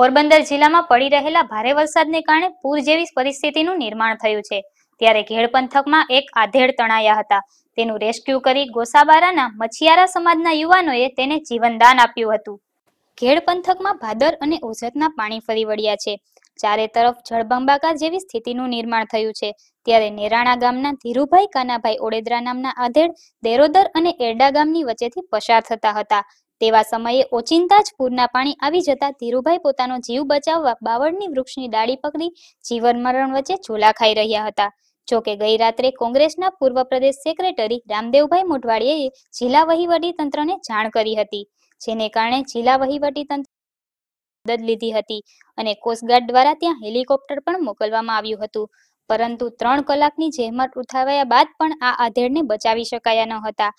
પોરબંદર જિલ્લામાં પડી રહેલા ભારે વરસાદને કારણે પૂર જેવી પરિસ્થિતિનું નિર્માણ થયું છે ત્યારે ઘેડ પંથકમાં એક આધેડ તણાયા હતા તેનું રેસ્ક્યુ કરી ગોસાબારાના મછીયારા સમાજના યુવાનોએ તેને જીવનદાન આપ્યું હતું ઘેડ પંથકમાં ભાદર અને ઓઝતના પાણી ફરી વળ્યા છે ચારે તરફ જળબંબાકાર જેવી સ્થિતિનું નિર્માણ થયું છે ત્યારે નેરાણા ગામના ધીરુભાઈ કાનાભાઈ ઓડેદરા નામના આધેડ દેરોદર અને એરડા ગામની વચ્ચેથી પસાર થતા હતા તેવા સમયે ઓચિંતા જ પૂરના પાણી આવી જતા ધીરુભાઈ પોતાનો જીવ બચાવવા બાવળની વૃક્ષની ડાળી પકડી જીવન મરણ વચ્ચે ઝોલા ખાઈ રહ્યા હતા જો કે ગઈ રાત્રે કોંગ્રેસના પૂર્વ પ્રદેશ સેક્રેટરી રામદેવભાઈ મોઢવાડીએ જિલ્લા વહીવટી તંત્રને જાણ કરી હતી જેને કારણે જિલ્લા વહીવટી તંત્ર મદદ લીધી હતી અને કોસ્ટગાર્ડ દ્વારા ત્યાં હેલિકોપ્ટર પણ મોકલવામાં આવ્યું હતું પરંતુ ત્રણ કલાકની જહેમત ઉઠાવાયા બાદ પણ આ આધેડને બચાવી શકાયા ન હતા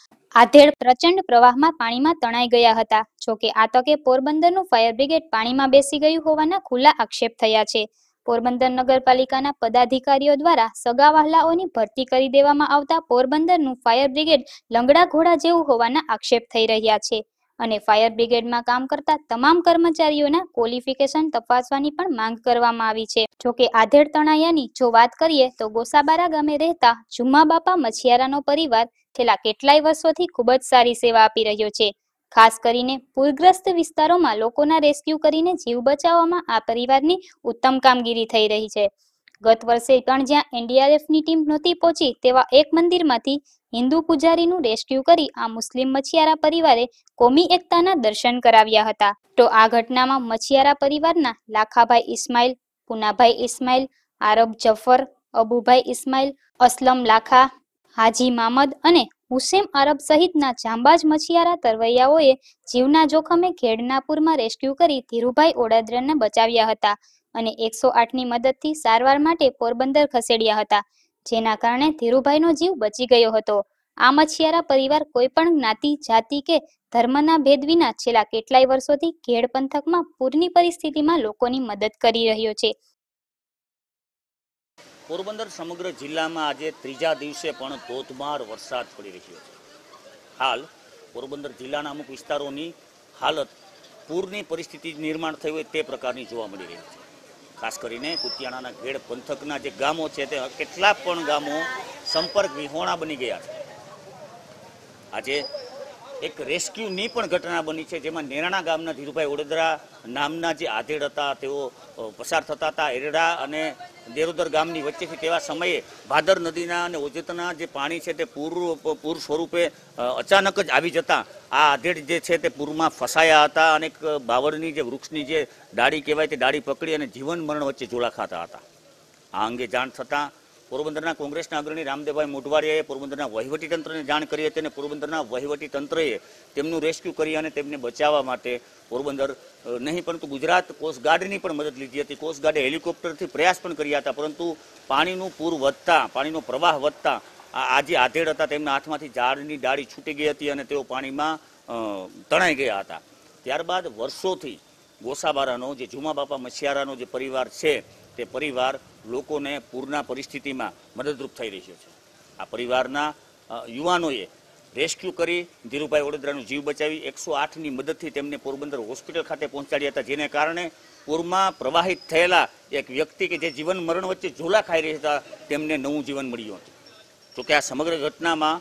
આધેડ પ્રચંડ પ્રવાહમાં પાણીમાં તણાઈ ગયા હતા જોકે આ તકે પોરબંદરનું ફાયર બ્રિગેડ પાણીમાં બેસી ગયું હોવાના ખુલ્લા આક્ષેપ થયા છે પોરબંદર નગરપાલિકાના પદાધિકારીઓ દ્વારા સગા વહાલાઓની ભરતી કરી દેવામાં આવતા પોરબંદરનું ફાયર બ્રિગેડ લંગડા ઘોડા જેવું હોવાના આક્ષેપ થઈ રહ્યા છે અને ફાયર બ્રિગેડમાં કામ કરતા તમામ કર્મચારીઓના ક્વોલિફિકેશન તપાસવાની પણ માંગ કરવામાં આવી છે જોકે આધેડ તણાયાની જો વાત કરીએ તો ગોસાબારા ગામે રહેતા જુમ્મા બાપા મછિયારાનો પરિવાર છેલ્લા કેટલાય વર્ષોથી ખૂબ જ સારી સેવા આપી રહ્યો છે ખાસ કરીને પૂરગ્રસ્ત વિસ્તારોમાં લોકોના રેસ્ક્યુ કરીને જીવ બચાવવામાં આ પરિવારની ઉત્તમ કામગીરી થઈ રહી છે ગત વર્ષે પણ જ્યાં એનડીઆરએફની ટીમ નહોતી પહોંચી તેવા એક મંદિરમાંથી હિન્દુ પૂજારીનું રેસ્ક્યુ કરી આ મુસ્લિમ મછિયારા પરિવારે કોમી એકતાના દર્શન કરાવ્યા હતા તો આ ઘટનામાં મછિયારા પરિવારના લાખાભાઈ ઇસ્માઇલ પુનાભાઈ ઇસ્માઇલ આરબ જફર અબુભાઈ ઇસ્માઇલ અસલમ લાખા હાજી મામદ અને હુસેમ આરબ સહિતના જાંબાજ મછિયારા તરવૈયાઓએ જીવના જોખમે ખેડનાપુરમાં રેસ્ક્યુ કરી ધીરુભાઈ ઓડાદ્રને બચાવ્યા હતા અને એકસો આઠની મદદથી સારવાર માટે પોરબંદર ખસેડ્યા હતા જેના કારણે ધીરુભાઈનો જીવ બચી ગયો હતો આ મછિયારા પરિવાર કોઈપણ જ્ઞાતિ જાતિ કે ધર્મના ભેદ વિના છેલ્લા કેટલાય વર્ષોથી ઘેડ પંથકમાં પૂરની પરિસ્થિતિમાં લોકોની મદદ કરી રહ્યો છે પોરબંદર સમગ્ર જિલ્લામાં આજે ત્રીજા દિવસે પણ ધોધમાર વરસાદ પડી રહ્યો છે હાલ પોરબંદર જિલ્લાના અમુક વિસ્તારોની હાલત પૂરની પરિસ્થિતિ નિર્માણ થઈ હોય તે પ્રકારની જોવા મળી રહી છે ખાસ કરીને કુતિયાણાના ઘેડ પંથકના જે ગામો છે તે કેટલા પણ ગામો સંપર્ક વિહોણા બની ગયા છે આજે એક રેસ્ક્યુની પણ ઘટના બની છે જેમાં નેરાણા ગામના ધીરુભાઈ ઓડેદરા નામના જે આધેડ હતા તેઓ પસાર થતા હતા એરડા અને દેરોદર ગામની વચ્ચેથી તેવા સમયે ભાદર નદીના અને ઓજતના જે પાણી છે તે પૂર પૂર સ્વરૂપે અચાનક જ આવી જતાં આ આધેડ જે છે તે પૂરમાં ફસાયા હતા અને એક બાવળની જે વૃક્ષની જે ડાળી કહેવાય તે ડાળી પકડી અને જીવન મરણ વચ્ચે જોડા હતા આ અંગે જાણ થતાં પોરબંદરના કોંગ્રેસના અગ્રણી રામદેવભાઈ મોઢવારીયાએ પોરબંદરના વહીવટીતંત્રને જાણ કરી હતી અને પોરબંદરના વહીવટીતંત્રએ તેમનું રેસ્ક્યુ કરી અને તેમને બચાવવા માટે પોરબંદર નહીં પરંતુ ગુજરાત કોસ્ટગાર્ડની પણ મદદ લીધી હતી કોસ્ટગાર્ડે હેલિકોપ્ટરથી પ્રયાસ પણ કર્યા હતા પરંતુ પાણીનું પૂર વધતા પાણીનો પ્રવાહ વધતા આજે આધેડ હતા તેમના હાથમાંથી ઝાડની ડાળી છૂટી ગઈ હતી અને તેઓ પાણીમાં તણાઈ ગયા હતા ત્યારબાદ વર્ષોથી ગોસાબારાનો જે જુમાબાપા બાપા મછિયારાનો જે પરિવાર છે તે પરિવાર લોકોને પૂરના પરિસ્થિતિમાં મદદરૂપ થઈ રહ્યો છે આ પરિવારના યુવાનોએ રેસ્ક્યુ કરી ધીરુભાઈ વડોદરાનું જીવ બચાવી એકસો આઠની મદદથી તેમને પોરબંદર હોસ્પિટલ ખાતે પહોંચાડ્યા હતા જેને કારણે પૂરમાં પ્રવાહિત થયેલા એક વ્યક્તિ કે જે જીવન મરણ વચ્ચે ઝોલા ખાઈ રહ્યા હતા તેમને નવું જીવન મળ્યું હતું જોકે આ સમગ્ર ઘટનામાં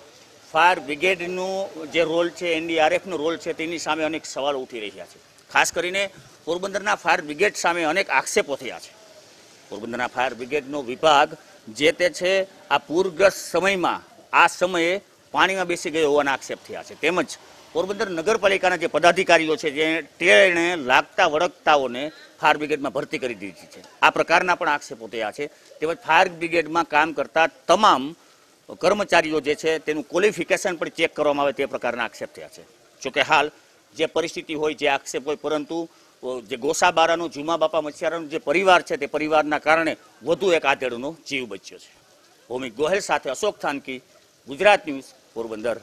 ફાયર બ્રિગેડનો જે રોલ છે એનડીઆરએફનો રોલ છે તેની સામે અનેક સવાલો ઉઠી રહ્યા છે ખાસ કરીને પોરબંદરના ફાયર બ્રિગેડ સામે અનેક આક્ષેપો થયા છે પોરબંદરના ફાયર બ્રિગેડનો વિભાગ જે તે છે આ પૂરગ્રસ્ત સમયમાં આ સમયે પાણીમાં બેસી ગયો હોવાના આક્ષેપ થયા છે તેમજ પોરબંદર નગરપાલિકાના જે પદાધિકારીઓ છે જે તેણે લાગતા વળગતાઓને ફાયર બ્રિગેડમાં ભરતી કરી દીધી છે આ પ્રકારના પણ આક્ષેપો થયા છે તેમજ ફાયર બ્રિગેડમાં કામ કરતા તમામ કર્મચારીઓ જે છે તેનું ક્વોલિફિકેશન પણ ચેક કરવામાં આવે તે પ્રકારના આક્ષેપ થયા છે જોકે હાલ જે પરિસ્થિતિ હોય જે આક્ષેપ હોય પરંતુ જે ગોસાબારાનો જુમા બાપા મચ્છિયારાનો જે પરિવાર છે તે પરિવારના કારણે વધુ એક આધેડનો જીવ બચ્યો છે ભૌમિક ગોહેલ સાથે અશોક થાનકી ગુજરાત ન્યૂઝ પોરબંદર